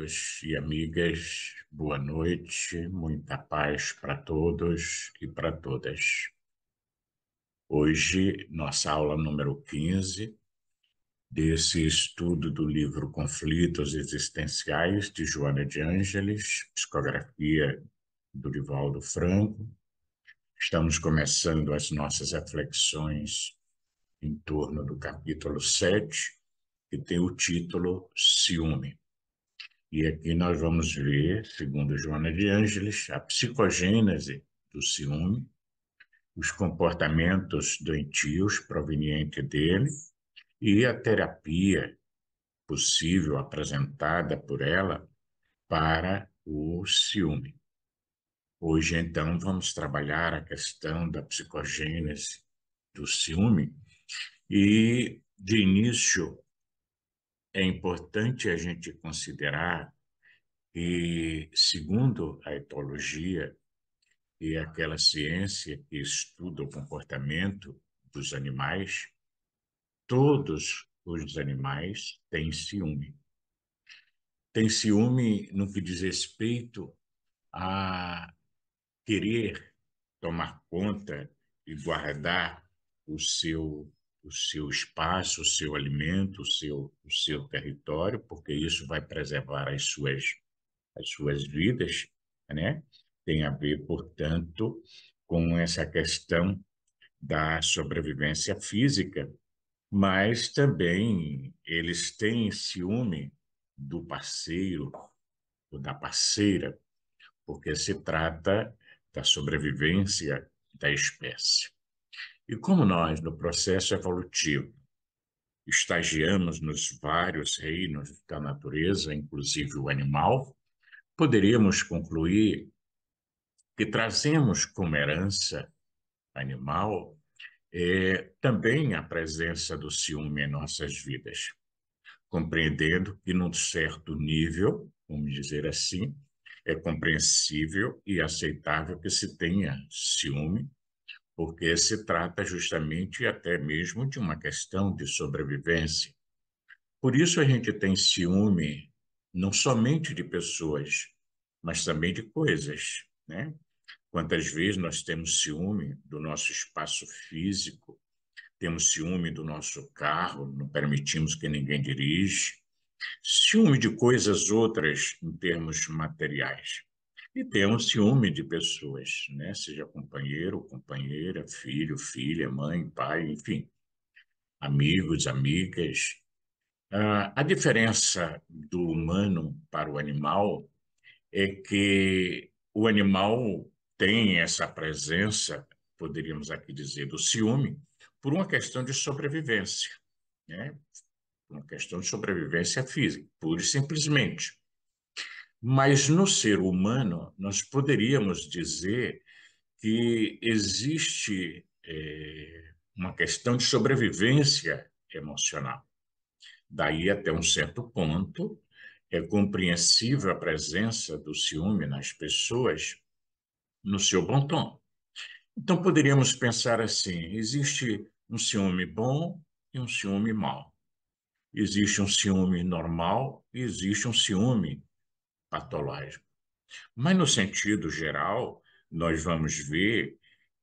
amigos e amigas, boa noite, muita paz para todos e para todas. Hoje, nossa aula número 15 desse estudo do livro Conflitos Existenciais, de Joana de Ângeles, psicografia do Rivaldo Franco. Estamos começando as nossas reflexões em torno do capítulo 7, que tem o título Ciúme. E aqui nós vamos ver, segundo Joana de Ângeles, a psicogênese do ciúme, os comportamentos doentios provenientes dele e a terapia possível apresentada por ela para o ciúme. Hoje, então, vamos trabalhar a questão da psicogênese do ciúme e, de início, é importante a gente considerar que, segundo a etologia e aquela ciência que estuda o comportamento dos animais, todos os animais têm ciúme. Tem ciúme no que diz respeito a querer tomar conta e guardar o seu o seu espaço, o seu alimento, o seu, o seu território, porque isso vai preservar as suas, as suas vidas, né? Tem a ver, portanto, com essa questão da sobrevivência física, mas também eles têm ciúme do parceiro ou da parceira, porque se trata da sobrevivência da espécie. E como nós, no processo evolutivo, estagiamos nos vários reinos da natureza, inclusive o animal, poderíamos concluir que trazemos como herança animal é, também a presença do ciúme em nossas vidas, compreendendo que, num certo nível, vamos dizer assim, é compreensível e aceitável que se tenha ciúme porque se trata justamente até mesmo de uma questão de sobrevivência. Por isso a gente tem ciúme não somente de pessoas, mas também de coisas, né? Quantas vezes nós temos ciúme do nosso espaço físico, temos ciúme do nosso carro, não permitimos que ninguém dirige, ciúme de coisas outras em termos materiais e tem um ciúme de pessoas, né? seja companheiro, companheira, filho, filha, mãe, pai, enfim, amigos, amigas. Ah, a diferença do humano para o animal é que o animal tem essa presença, poderíamos aqui dizer, do ciúme, por uma questão de sobrevivência, né? uma questão de sobrevivência física, pura e simplesmente. Mas no ser humano, nós poderíamos dizer que existe é, uma questão de sobrevivência emocional. Daí, até um certo ponto, é compreensível a presença do ciúme nas pessoas no seu bom tom. Então, poderíamos pensar assim: existe um ciúme bom e um ciúme mau. Existe um ciúme normal e existe um ciúme patológico. Mas, no sentido geral, nós vamos ver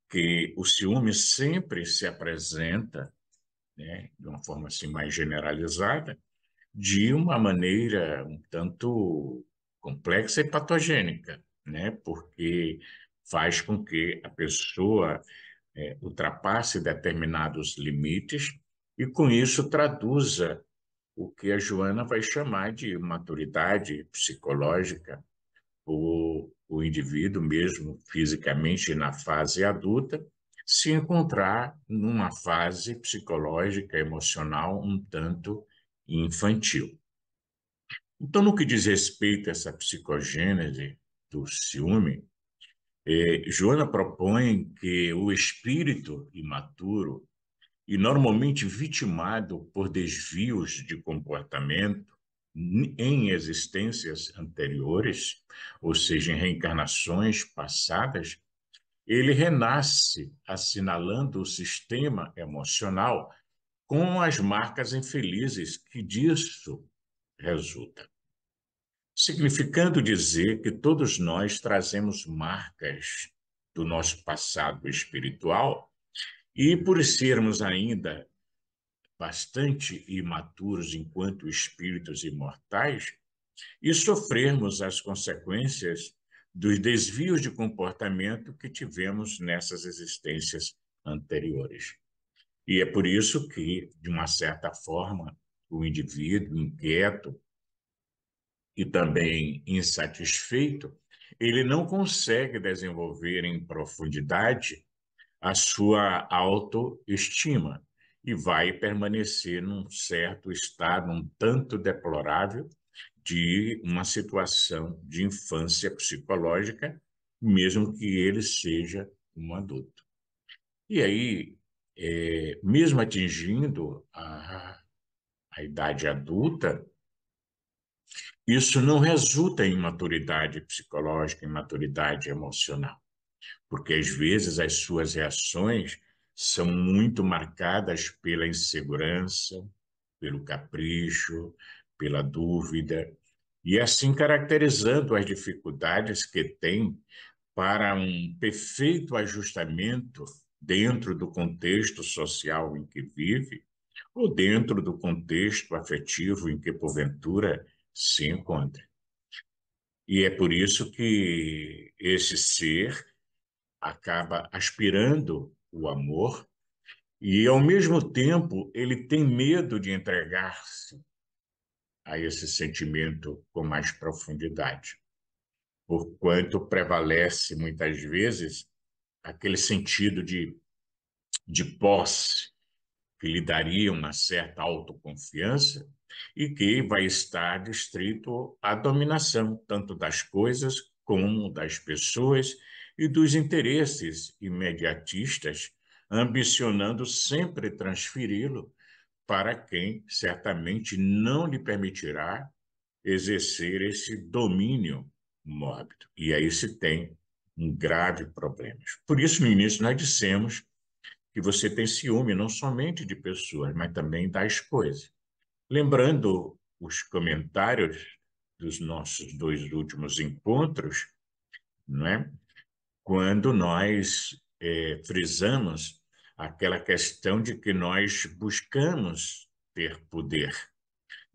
que o ciúme sempre se apresenta, né, de uma forma assim mais generalizada, de uma maneira um tanto complexa e patogênica, né, porque faz com que a pessoa é, ultrapasse determinados limites e, com isso, traduza o que a Joana vai chamar de maturidade psicológica, o, o indivíduo mesmo fisicamente na fase adulta, se encontrar numa fase psicológica, emocional um tanto infantil. Então, no que diz respeito a essa psicogênese do ciúme, eh, Joana propõe que o espírito imaturo e normalmente vitimado por desvios de comportamento em existências anteriores, ou seja, em reencarnações passadas, ele renasce assinalando o sistema emocional com as marcas infelizes que disso resulta. Significando dizer que todos nós trazemos marcas do nosso passado espiritual e por sermos ainda bastante imaturos enquanto espíritos imortais e sofrermos as consequências dos desvios de comportamento que tivemos nessas existências anteriores. E é por isso que, de uma certa forma, o indivíduo inquieto e também insatisfeito, ele não consegue desenvolver em profundidade a sua autoestima e vai permanecer num certo estado um tanto deplorável de uma situação de infância psicológica, mesmo que ele seja um adulto. E aí, é, mesmo atingindo a, a idade adulta, isso não resulta em maturidade psicológica, em maturidade emocional porque às vezes as suas reações são muito marcadas pela insegurança, pelo capricho, pela dúvida, e é assim caracterizando as dificuldades que tem para um perfeito ajustamento dentro do contexto social em que vive ou dentro do contexto afetivo em que porventura se encontra. E é por isso que esse ser acaba aspirando o amor e, ao mesmo tempo, ele tem medo de entregar-se a esse sentimento com mais profundidade, porquanto prevalece muitas vezes aquele sentido de, de posse que lhe daria uma certa autoconfiança e que vai estar distrito à dominação, tanto das coisas como das pessoas e dos interesses imediatistas, ambicionando sempre transferi-lo para quem certamente não lhe permitirá exercer esse domínio mórbido. E aí se tem um grave problema. Por isso, no início, nós dissemos que você tem ciúme não somente de pessoas, mas também das coisas. Lembrando os comentários dos nossos dois últimos encontros, não é? quando nós é, frisamos aquela questão de que nós buscamos ter poder.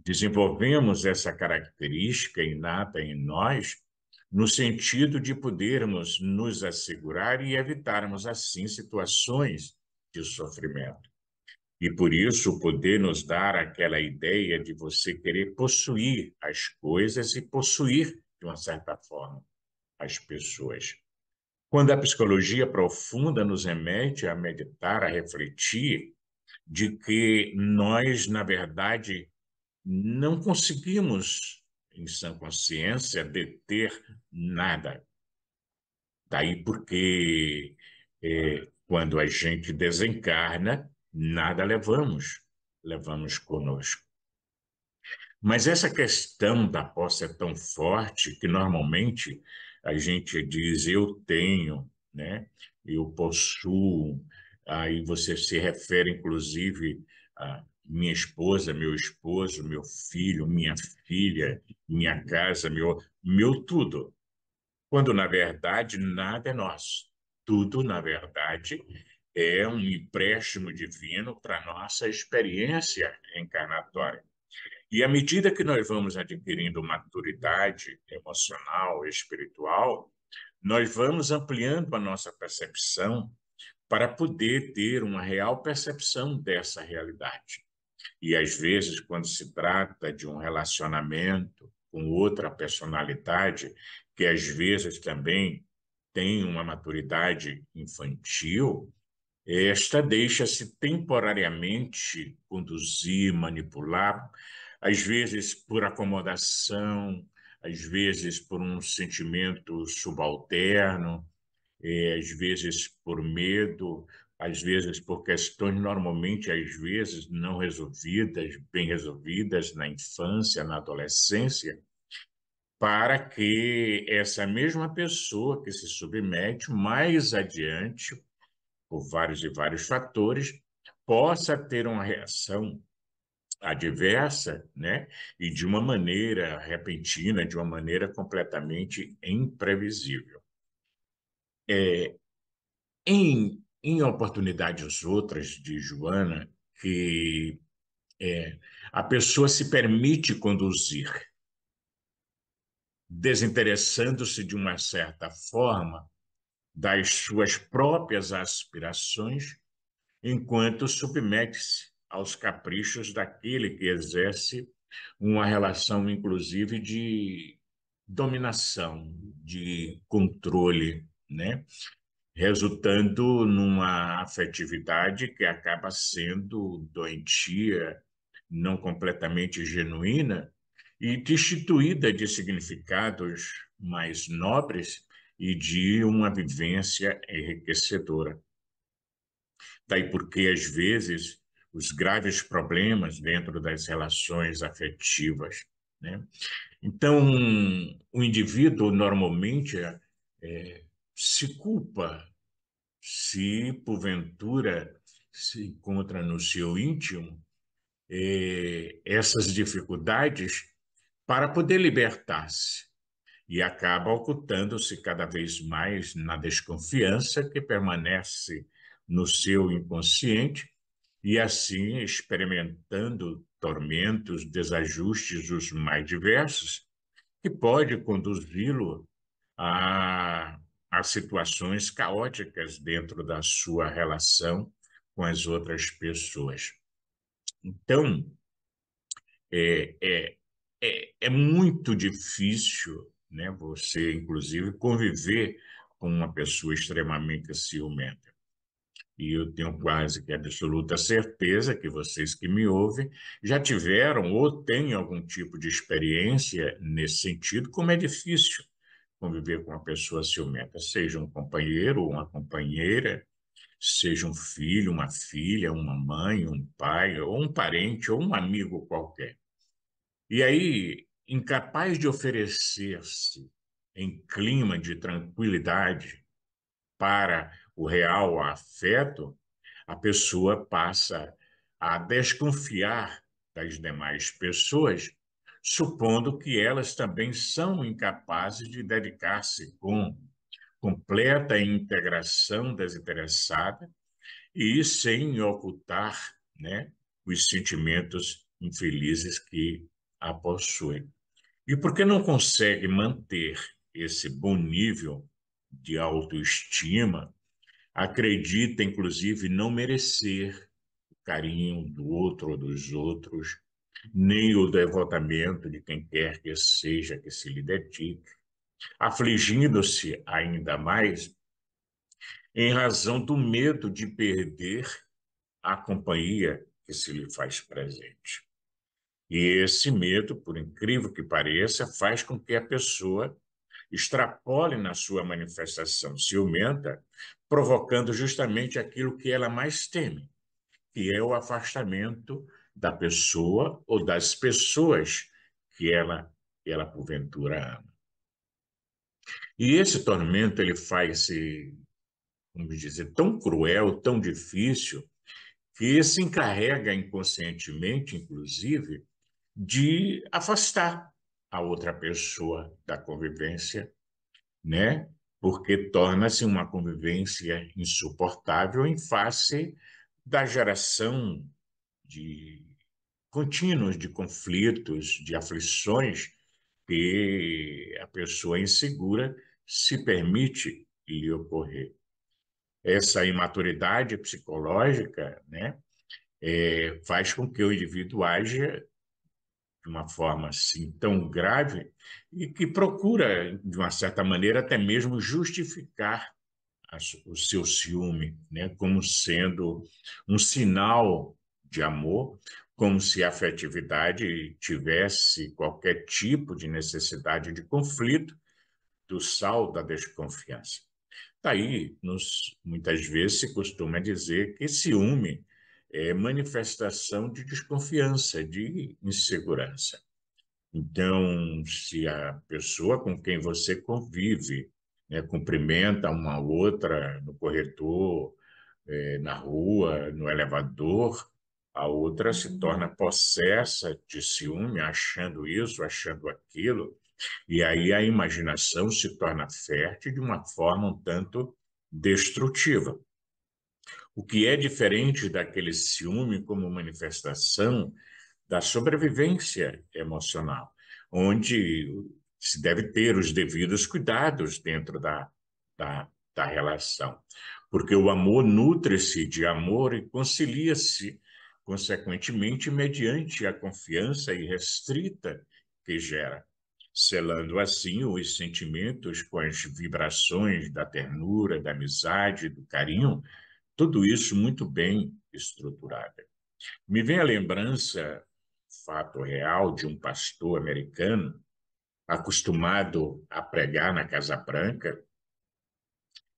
Desenvolvemos essa característica inata em nós no sentido de podermos nos assegurar e evitarmos, assim, situações de sofrimento. E por isso, poder nos dar aquela ideia de você querer possuir as coisas e possuir, de uma certa forma, as pessoas. Quando a psicologia profunda nos remete a meditar, a refletir, de que nós, na verdade, não conseguimos, em sã consciência, deter nada. Daí porque, é, quando a gente desencarna, nada levamos, levamos conosco. Mas essa questão da posse é tão forte que, normalmente, a gente diz eu tenho, né? Eu possuo. Aí você se refere inclusive a minha esposa, meu esposo, meu filho, minha filha, minha casa, meu meu tudo. Quando na verdade nada é nosso. Tudo na verdade é um empréstimo divino para nossa experiência encarnatória. E à medida que nós vamos adquirindo maturidade emocional, e espiritual, nós vamos ampliando a nossa percepção para poder ter uma real percepção dessa realidade. E às vezes, quando se trata de um relacionamento com outra personalidade, que às vezes também tem uma maturidade infantil, esta deixa-se temporariamente conduzir, manipular, às vezes por acomodação, às vezes por um sentimento subalterno, é, às vezes por medo, às vezes por questões normalmente, às vezes, não resolvidas, bem resolvidas na infância, na adolescência, para que essa mesma pessoa que se submete mais adiante, por vários e vários fatores, possa ter uma reação adversa, né? E de uma maneira repentina, de uma maneira completamente imprevisível. É, em, em oportunidades outras de Joana, que é, a pessoa se permite conduzir, desinteressando-se de uma certa forma das suas próprias aspirações, enquanto submete-se aos caprichos daquele que exerce uma relação, inclusive, de dominação, de controle, né? resultando numa afetividade que acaba sendo doentia, não completamente genuína e destituída de significados mais nobres e de uma vivência enriquecedora. Daí porque, às vezes, os graves problemas dentro das relações afetivas. Né? Então, o indivíduo normalmente é, é, se culpa se, porventura, se encontra no seu íntimo é, essas dificuldades para poder libertar-se e acaba ocultando-se cada vez mais na desconfiança que permanece no seu inconsciente e assim experimentando tormentos, desajustes os mais diversos, que pode conduzi-lo a, a situações caóticas dentro da sua relação com as outras pessoas. Então, é, é, é, é muito difícil né, você, inclusive, conviver com uma pessoa extremamente ciumenta e eu tenho quase que absoluta certeza que vocês que me ouvem já tiveram ou têm algum tipo de experiência nesse sentido, como é difícil conviver com uma pessoa ciumenta, seja um companheiro ou uma companheira, seja um filho, uma filha, uma mãe, um pai, ou um parente, ou um amigo qualquer. E aí, incapaz de oferecer-se em clima de tranquilidade para o real afeto, a pessoa passa a desconfiar das demais pessoas, supondo que elas também são incapazes de dedicar-se com completa integração desinteressada e sem ocultar né, os sentimentos infelizes que a possuem. E porque não consegue manter esse bom nível de autoestima, acredita, inclusive, não merecer o carinho do outro ou dos outros, nem o devotamento de quem quer que seja que se lhe dedique, afligindo-se ainda mais em razão do medo de perder a companhia que se lhe faz presente. E esse medo, por incrível que pareça, faz com que a pessoa extrapole na sua manifestação ciumenta provocando justamente aquilo que ela mais teme, que é o afastamento da pessoa ou das pessoas que ela, ela porventura ama. E esse tormento ele faz-se, vamos dizer, tão cruel, tão difícil, que se encarrega inconscientemente, inclusive, de afastar a outra pessoa da convivência, né? porque torna-se uma convivência insuportável em face da geração de contínuos de conflitos, de aflições que a pessoa insegura se permite lhe ocorrer. Essa imaturidade psicológica né, é, faz com que o indivíduo haja uma forma assim tão grave e que procura, de uma certa maneira, até mesmo justificar o seu ciúme, né, como sendo um sinal de amor, como se a afetividade tivesse qualquer tipo de necessidade de conflito do sal da desconfiança. Daí, tá nos, muitas vezes se costuma dizer que ciúme é, manifestação de desconfiança, de insegurança. Então, se a pessoa com quem você convive né, cumprimenta uma outra no corredor, é, na rua, no elevador, a outra se uhum. torna possessa de ciúme, achando isso, achando aquilo, e aí a imaginação se torna fértil de uma forma um tanto destrutiva o que é diferente daquele ciúme como manifestação da sobrevivência emocional, onde se deve ter os devidos cuidados dentro da, da, da relação. Porque o amor nutre-se de amor e concilia-se, consequentemente, mediante a confiança irrestrita que gera, selando assim os sentimentos com as vibrações da ternura, da amizade, do carinho, tudo isso muito bem estruturado. Me vem a lembrança, fato real, de um pastor americano acostumado a pregar na Casa Branca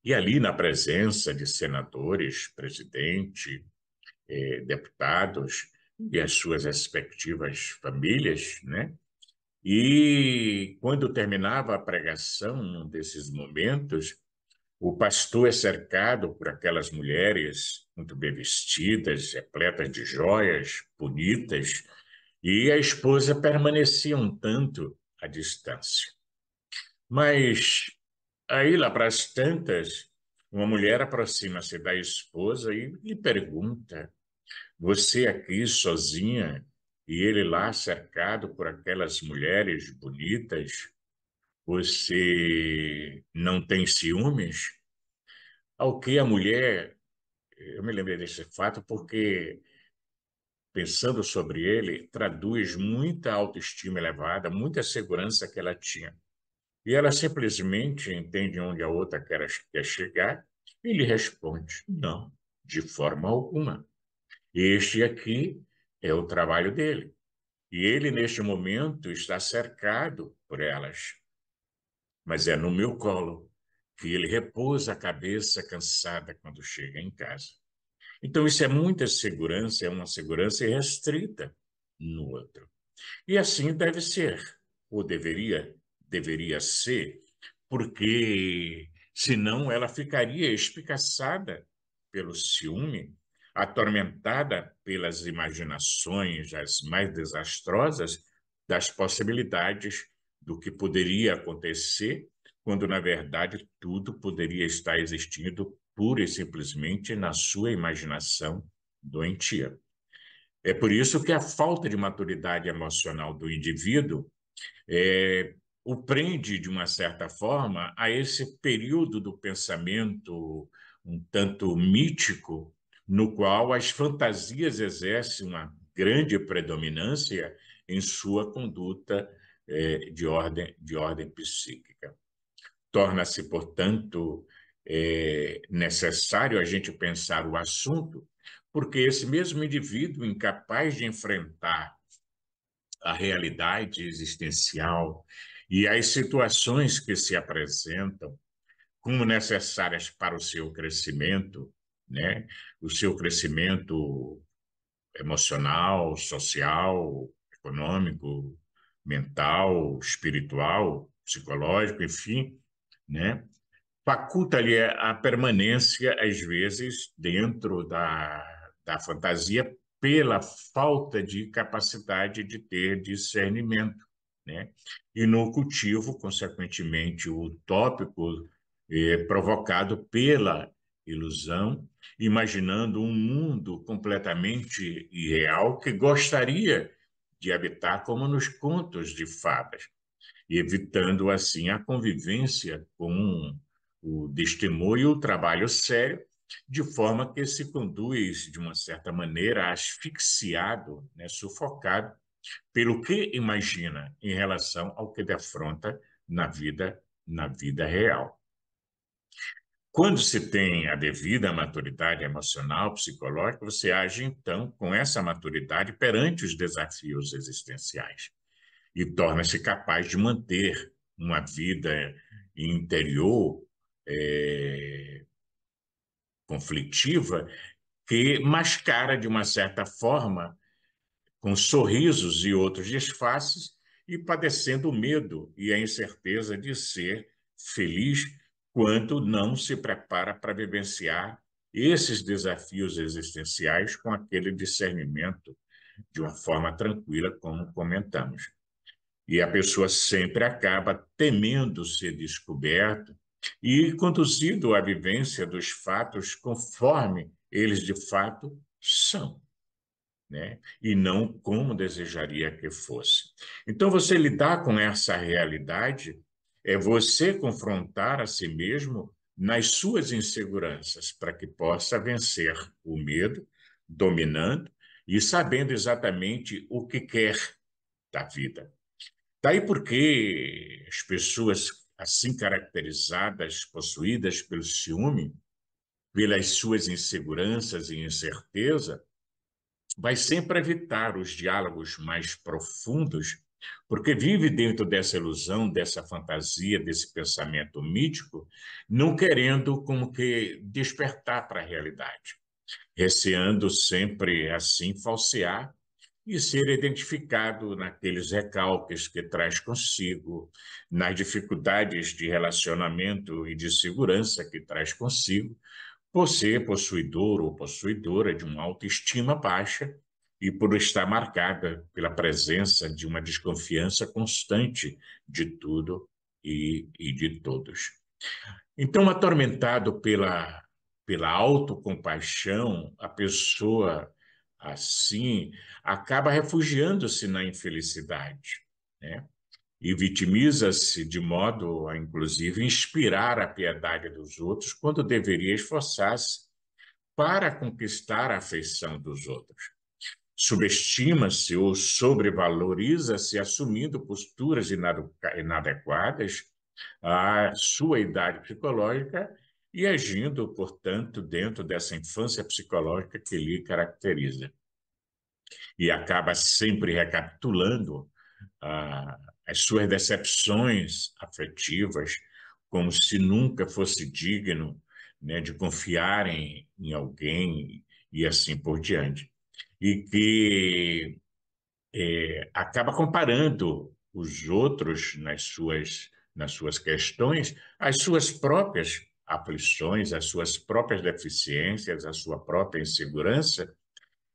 e ali na presença de senadores, presidente, eh, deputados e as suas respectivas famílias, né? E quando terminava a pregação, num desses momentos, o pastor é cercado por aquelas mulheres muito bem vestidas, repletas de joias, bonitas, e a esposa permanecia um tanto à distância. Mas aí, lá para as tantas, uma mulher aproxima-se da esposa e lhe pergunta: Você aqui sozinha e ele lá cercado por aquelas mulheres bonitas, você não tem ciúmes? Ao que a mulher, eu me lembrei desse fato porque, pensando sobre ele, traduz muita autoestima elevada, muita segurança que ela tinha. E ela simplesmente entende onde a outra quer, chegar e lhe responde: não, de forma alguma. Este aqui é o trabalho dele. E ele, neste momento, está cercado por elas mas é no meu colo que ele repousa a cabeça cansada quando chega em casa. Então, isso é muita segurança, é uma segurança restrita no outro. E assim deve ser, ou deveria, deveria ser, porque senão ela ficaria espicaçada pelo ciúme, atormentada pelas imaginações as mais desastrosas das possibilidades do que poderia acontecer, quando na verdade tudo poderia estar existindo pura e simplesmente na sua imaginação doentia. É por isso que a falta de maturidade emocional do indivíduo é, o prende, de uma certa forma, a esse período do pensamento um tanto mítico, no qual as fantasias exercem uma grande predominância em sua conduta é, de, ordem, de ordem psíquica. Torna-se, portanto, é, necessário a gente pensar o assunto, porque esse mesmo indivíduo incapaz de enfrentar a realidade existencial e as situações que se apresentam como necessárias para o seu crescimento, né? o seu crescimento emocional, social, econômico, mental, espiritual, psicológico, enfim, né? faculta-lhe a permanência, às vezes, dentro da, da fantasia pela falta de capacidade de ter discernimento. Né? E no cultivo, consequentemente, o tópico eh, provocado pela ilusão, imaginando um mundo completamente irreal que gostaria de habitar como nos contos de fadas, evitando assim a convivência com o destemor e o trabalho sério, de forma que se conduz, de uma certa maneira, asfixiado, né, sufocado pelo que imagina em relação ao que defronta na vida na vida real. Quando se tem a devida maturidade emocional, psicológica, você age então com essa maturidade perante os desafios existenciais e torna-se capaz de manter uma vida interior é, conflitiva que mascara de uma certa forma, com sorrisos e outros disfarces, e padecendo o medo e a incerteza de ser feliz quanto não se prepara para vivenciar esses desafios existenciais com aquele discernimento de uma forma tranquila, como comentamos. E a pessoa sempre acaba temendo ser descoberta e conduzido à vivência dos fatos conforme eles de fato são. Né? E não como desejaria que fosse. Então, você lidar com essa realidade é você confrontar a si mesmo nas suas inseguranças, para que possa vencer o medo, dominando e sabendo exatamente o que quer da vida. Daí porque as pessoas assim caracterizadas, possuídas pelo ciúme, pelas suas inseguranças e incerteza, vai sempre evitar os diálogos mais profundos porque vive dentro dessa ilusão, dessa fantasia, desse pensamento mítico, não querendo como que despertar para a realidade, receando sempre assim falsear e ser identificado naqueles recalques que traz consigo, nas dificuldades de relacionamento e de segurança que traz consigo, por ser possuidor ou possuidora de uma autoestima baixa e por estar marcada pela presença de uma desconfiança constante de tudo e, e de todos. Então, atormentado pela, pela autocompaixão, a pessoa assim acaba refugiando-se na infelicidade, né? E vitimiza-se de modo a, inclusive, inspirar a piedade dos outros quando deveria esforçar-se para conquistar a afeição dos outros subestima-se ou sobrevaloriza-se assumindo posturas inadequadas à sua idade psicológica e agindo, portanto, dentro dessa infância psicológica que lhe caracteriza. E acaba sempre recapitulando ah, as suas decepções afetivas, como se nunca fosse digno né, de confiar em, em alguém e assim por diante e que é, acaba comparando os outros nas suas, nas suas questões, as suas próprias aflições, as suas próprias deficiências, a sua própria insegurança,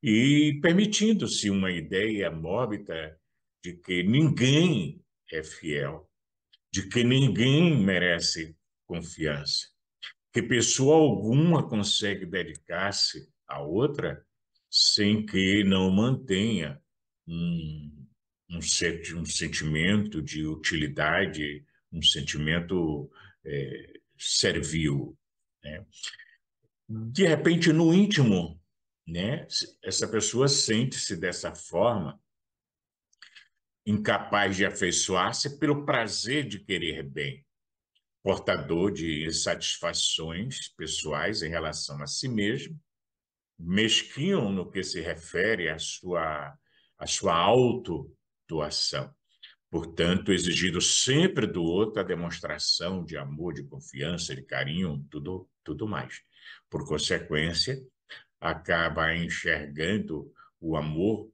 e permitindo-se uma ideia mórbida de que ninguém é fiel, de que ninguém merece confiança, que pessoa alguma consegue dedicar-se a outra sem que não mantenha um, um, um sentimento de utilidade, um sentimento é, servil. Né? De repente, no íntimo, né, essa pessoa sente-se dessa forma, incapaz de afeiçoar-se pelo prazer de querer bem, portador de insatisfações pessoais em relação a si mesmo mesquinho no que se refere à sua, à sua auto-doação. Portanto, exigindo sempre do outro a demonstração de amor, de confiança, de carinho, tudo, tudo mais. Por consequência, acaba enxergando o amor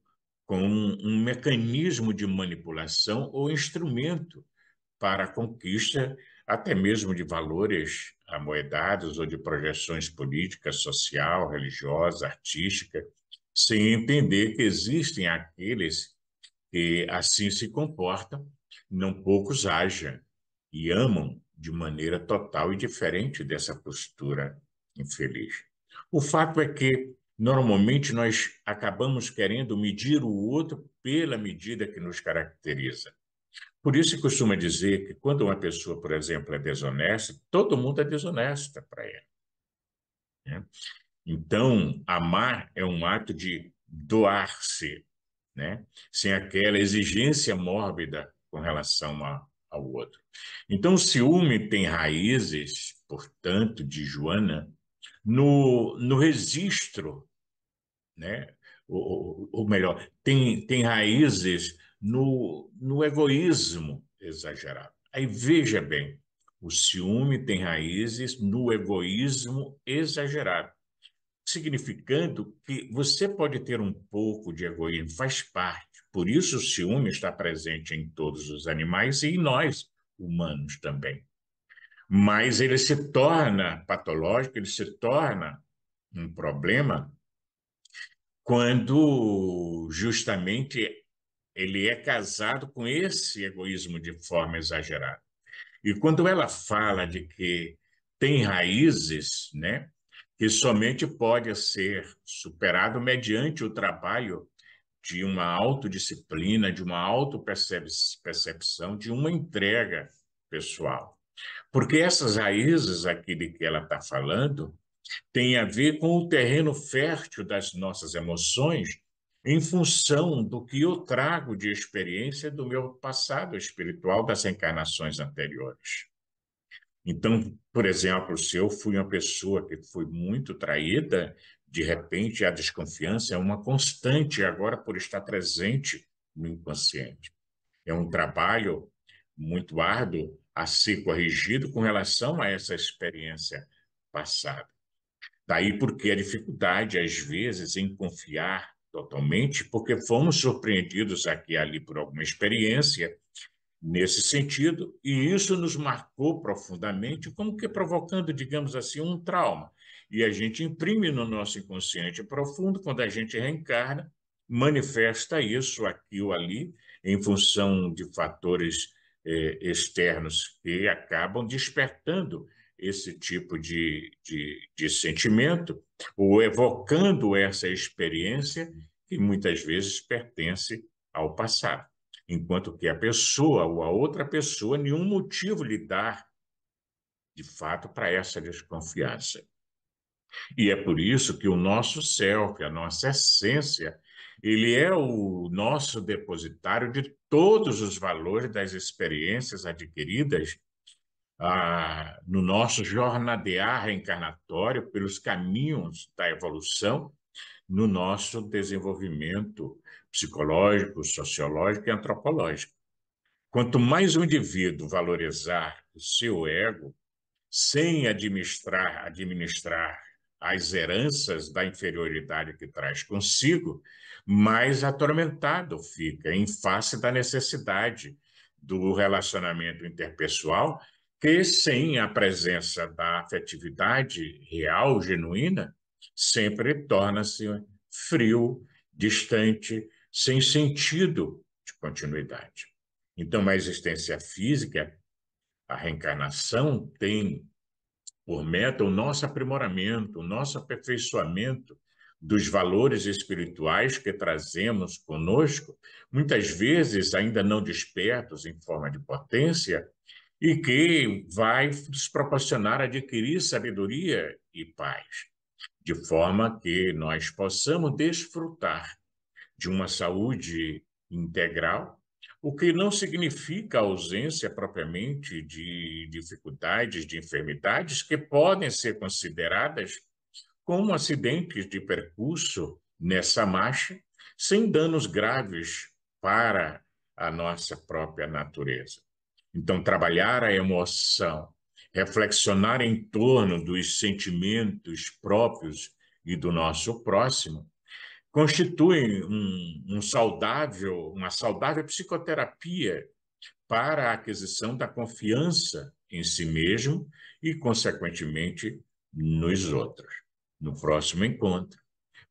como um, mecanismo de manipulação ou instrumento para a conquista até mesmo de valores amoedados ou de projeções políticas, social, religiosa, artística, sem entender que existem aqueles que assim se comportam, não poucos agem e amam de maneira total e diferente dessa postura infeliz. O fato é que normalmente nós acabamos querendo medir o outro pela medida que nos caracteriza. Por isso se costuma dizer que quando uma pessoa, por exemplo, é desonesta, todo mundo é desonesta para ela. Né? Então, amar é um ato de doar-se, né? sem aquela exigência mórbida com relação a, ao outro. Então, o ciúme tem raízes, portanto, de Joana, no, no registro, né? ou, ou, ou melhor, tem, tem raízes no, no egoísmo exagerado. Aí veja bem, o ciúme tem raízes no egoísmo exagerado, significando que você pode ter um pouco de egoísmo, faz parte. Por isso o ciúme está presente em todos os animais e em nós, humanos também. Mas ele se torna patológico, ele se torna um problema quando justamente ele é casado com esse egoísmo de forma exagerada. E quando ela fala de que tem raízes, né, que somente pode ser superado mediante o trabalho de uma autodisciplina, de uma autopercepção, de uma entrega pessoal. Porque essas raízes aqui de que ela está falando tem a ver com o terreno fértil das nossas emoções em função do que eu trago de experiência do meu passado espiritual das encarnações anteriores. Então, por exemplo, se eu fui uma pessoa que foi muito traída, de repente a desconfiança é uma constante agora por estar presente no inconsciente. É um trabalho muito árduo a ser corrigido com relação a essa experiência passada. Daí porque a dificuldade, às vezes, em confiar totalmente, porque fomos surpreendidos aqui e ali por alguma experiência nesse sentido, e isso nos marcou profundamente, como que provocando, digamos assim, um trauma. E a gente imprime no nosso inconsciente profundo, quando a gente reencarna, manifesta isso aqui ou ali, em função de fatores eh, externos que acabam despertando esse tipo de, de, de sentimento, ou evocando essa experiência que muitas vezes pertence ao passado. Enquanto que a pessoa ou a outra pessoa, nenhum motivo lhe dá, de fato, para essa desconfiança. E é por isso que o nosso self, a nossa essência, ele é o nosso depositário de todos os valores das experiências adquiridas ah, no nosso jornadear reencarnatório, pelos caminhos da evolução, no nosso desenvolvimento psicológico, sociológico e antropológico. Quanto mais o indivíduo valorizar o seu ego, sem administrar, administrar as heranças da inferioridade que traz consigo, mais atormentado fica em face da necessidade do relacionamento interpessoal que sem a presença da afetividade real, genuína, sempre torna-se frio, distante, sem sentido de continuidade. Então, a existência física, a reencarnação, tem por meta o nosso aprimoramento, o nosso aperfeiçoamento dos valores espirituais que trazemos conosco, muitas vezes ainda não despertos em forma de potência, e que vai nos proporcionar adquirir sabedoria e paz, de forma que nós possamos desfrutar de uma saúde integral, o que não significa ausência propriamente de dificuldades, de enfermidades que podem ser consideradas como acidentes de percurso nessa marcha, sem danos graves para a nossa própria natureza. Então, trabalhar a emoção, reflexionar em torno dos sentimentos próprios e do nosso próximo, constitui um, um saudável, uma saudável psicoterapia para a aquisição da confiança em si mesmo e, consequentemente, nos outros. No próximo encontro,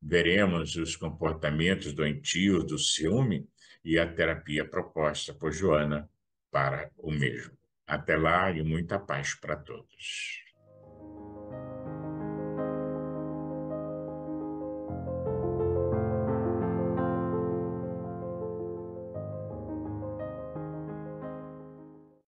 veremos os comportamentos doentios do ciúme e a terapia proposta por Joana para o mesmo. Até lá e muita paz para todos.